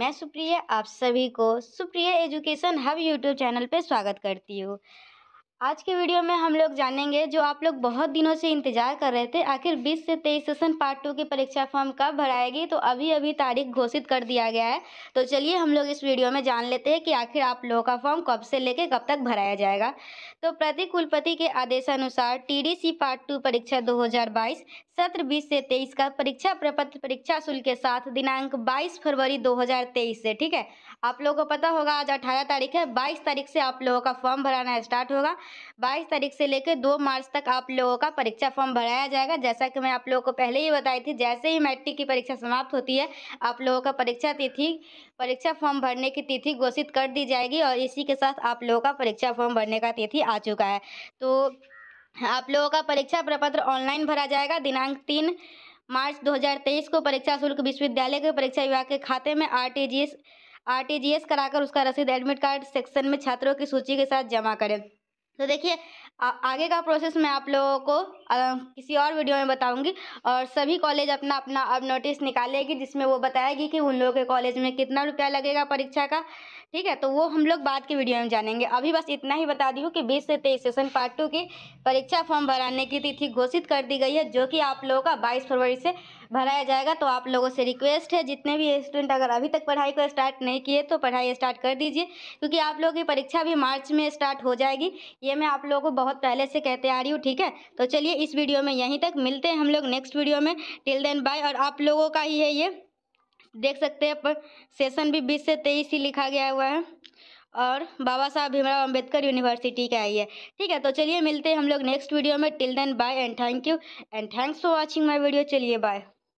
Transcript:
मैं सुप्रिया आप सभी को Supriya education hub YouTube channel पर स्वागत करती हूँ आज के वीडियो में हम लोग जानेंगे जो आप लोग बहुत दिनों से इंतजार कर रहे थे आखिर 20 से 23 सेशन पार्ट टू की परीक्षा फॉर्म कब भराएगी तो अभी अभी तारीख घोषित कर दिया गया है तो चलिए हम लोग इस वीडियो में जान लेते हैं कि आखिर आप लोगों का फॉर्म कब से लेके कब तक भराया जाएगा तो प्रति कुलपति के आदेशानुसार टी पार्ट टू परीक्षा दो सत्र बीस से तेईस का परीक्षा प्रपत्र परीक्षा शुल्क के साथ दिनांक बाईस फरवरी दो से ठीक है आप लोगों को पता होगा आज अठारह तारीख है बाईस तारीख से आप लोगों का फॉर्म भराना स्टार्ट होगा बाईस तारीख से लेकर दो मार्च तक आप लोगों का परीक्षा फॉर्म भराया जाएगा जैसा कि मैं आप लोगों को पहले ही बताई थी जैसे ही मैट्रिक की परीक्षा समाप्त होती है आप लोगों का परीक्षा तिथि परीक्षा फॉर्म भरने की तिथि घोषित कर दी जाएगी और इसी के साथ आप लोगों का परीक्षा फॉर्म भरने का तिथि आ चुका है तो आप लोगों का परीक्षा प्रपत्र ऑनलाइन भरा जाएगा दिनांक तीन मार्च 2023 को परीक्षा शुल्क विश्वविद्यालय के परीक्षा विभाग के खाते में आरटीजीएस आरटीजीएस कराकर उसका रसीद एडमिट कार्ड सेक्शन में छात्रों की सूची के साथ जमा करें तो देखिए आगे का प्रोसेस मैं आप लोगों को आ, किसी और वीडियो में बताऊंगी और सभी कॉलेज अपना अपना अब नोटिस निकालेगी जिसमें वो बताएगी कि उन लोगों के कॉलेज में कितना रुपया लगेगा परीक्षा का ठीक है तो वो हम लोग बाद के वीडियो में जानेंगे अभी बस इतना ही बता दी हूँ कि बीस से तेईस सेशन पार्ट टू की परीक्षा फॉर्म भराने की तिथि घोषित कर दी गई है जो कि आप लोगों का बाईस फरवरी से भराया जाएगा तो आप लोगों से रिक्वेस्ट है जितने भी स्टूडेंट अगर अभी तक पढ़ाई को स्टार्ट नहीं किए तो पढ़ाई स्टार्ट कर दीजिए क्योंकि आप लोगों की परीक्षा भी मार्च में स्टार्ट हो जाएगी ये मैं आप लोगों को बहुत पहले से कहते आ रही हूँ ठीक है तो चलिए इस वीडियो में यहीं तक मिलते हैं हम लोग नेक्स्ट वीडियो में टिल देन बाय और आप लोगों का ही है ये देख सकते हैं पर सेशन भी बीस से तेईस ही लिखा गया हुआ है और बाबा साहब भीमराव अंबेडकर यूनिवर्सिटी का आई है ठीक है तो चलिए मिलते हैं हम लोग नेक्स्ट वीडियो में till then bye and thank you and thanks for watching my video चलिए बाय